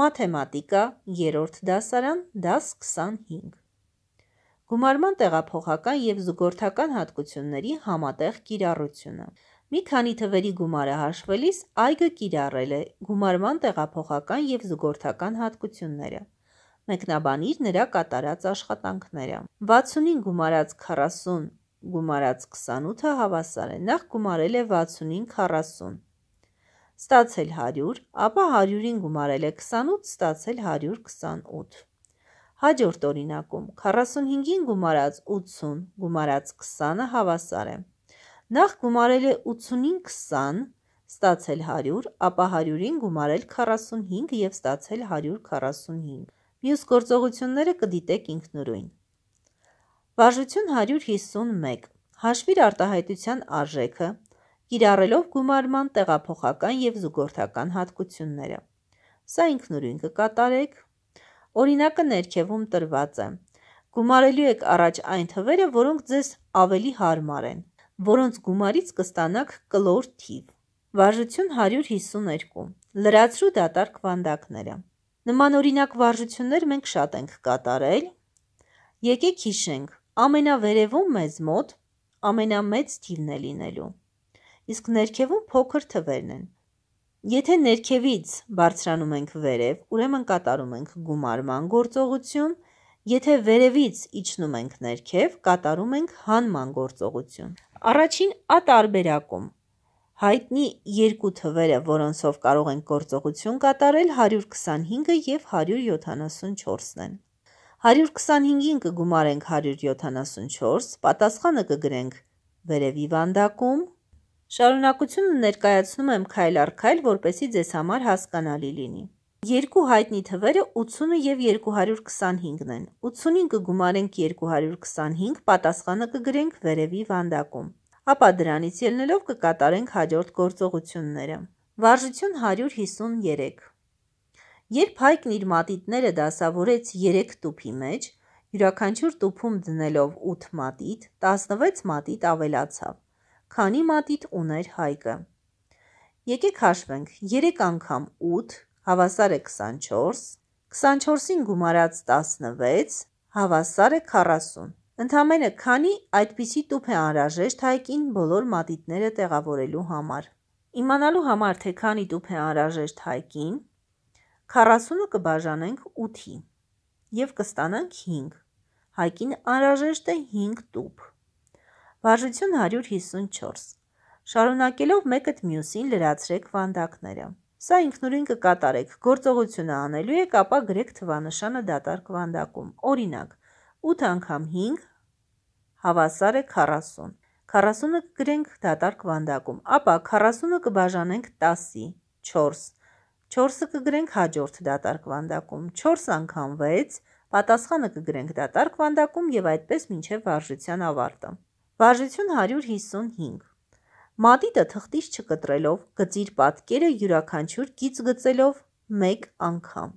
մաթեմատիկա 3-րդ դասարան, դաս 25։ Գումարման տեղափոխական եւ զուգորդական հատկությունների համատեղ կիրառությունը։ Մի քանի թվերի գումարը հաշվելիս այգը կիրառել է գումարման տեղափոխական եւ զուգորդական հատկությունները։ Մեկնաբանիր նրա կատարած աշխատանքները։ 65 գումարած 40 գումարած 28-ը հավասար է։ Նախ գումարել է 65 40 ստացել 100, ապա 100-ին գումարել է 28, ստացել 128։ Հաջորդ օրինակում 45-ին գումարած 80, գումարած 20-ը հավասար է։ Նախ գումարել է 85 20, ստացել 100, ապա 100-ին գումարել 45 եւ ստացել 145։ Մյուս գործողությունները կդիտեք ինքնուրույն։ Վարժություն 151։ Հաշվիր արտահայտության արժեքը կիրառելով գումարման տեղափոխական և զուգորդական հատկությունները։ Սա ինքնուրույն կկատարեք։ Օրինակը ներքևում տրված է։ Գումարելու եք առաջ այն թվերը, որոնք ձեզ ավելի հարմար են, որոնց գումարից կստանաք կլոր թիվ։ Վարժություն 152։ Լրացրու դատարկ վանդակները։ Նման օրինակ վարժություններ մենք շատ ենք կատարել։ Եկեք հիշենք, ամենավերևում մեզ մոտ ամենամեծ թիվն է լինելու իսկ ներքևում փոքր թվերն են։ Եթե ներքևից բարձրանում ենք վերև, ուրեմն կատարում ենք գումարման գործողություն, եթե վերևից իջնում ենք ներքև, կատարում ենք հանման գործողություն։ Առաջին A տարբերակում հայտնի երկու թվերը, որոնցով կարող ենք գործողություն կատարել 125-ը և 174-ն են։ 125-ին կգումարենք 174, պատասխանը կգրենք վերևի վանդակում, Շարունակությունը ներկայացնում եմ քայլ առ քայլ, որպեսի ձեզ համար հասկանալի լինի։ Երկու հայտնի թվերը 80 եւ 225-ն են։ 80-ին կգումարենք 225, պատասխանը կգրենք վերևի վանդակում։ Ապա դրանից ելնելով կկատարենք հաջորդ գործողությունները։ Վարժություն 153։ Երբ հայկն իր մատիտները դասավորեց 3 տուփի մեջ, յուրաքանչյուր տուփում դնելով 8 մատիտ, 16 մատիտ ավելացավ քանի մատիտ ուներ Հայկը։ Եկեք հաշվենք 3 անգամ 8 հավասար է 24, 24-ին գումարած 16 հավասար է 40։ Ընդամենը քանի այդպիսի տուփ է անհրաժեշտ հայկին բոլոր մատիտները տեղավորելու համար։ Իմանալու համար թե քանի տուփ է անհրաժեշտ հայկին 40-ը կբաժանենք 8-ի եւ կստանանք 5։ Հայկին անհրաժեշտ է 5 տուփ։ Վարժություն 154։ Շարունակելով մեկդ մյուսին լրացրեք վանդակները։ Սա ինքնուրույն կկատարեք։ Գործողությունը անելու եք, ապա գրեք թվանշանը դատարկ վանդակում։ Օրինակ, 8 անգամ 5 հավասար է 40։ 40-ը գրենք դատարկ վանդակում, ապա 40-ը կբաժանենք 10-ի, 4։ 4-ը կգրենք հաջորդ դատարկ վանդակում, 4 անգամ 6, պատասխանը կգրենք դատարկ վանդակում եւ այդպես մինչեւ վարժության ավարտը։ Վարժություն 155 Մատիտը թղթից չկտրելով, գծիր պատկերը յուրաքանչյուր գիծ գծելով մեկ անգամ։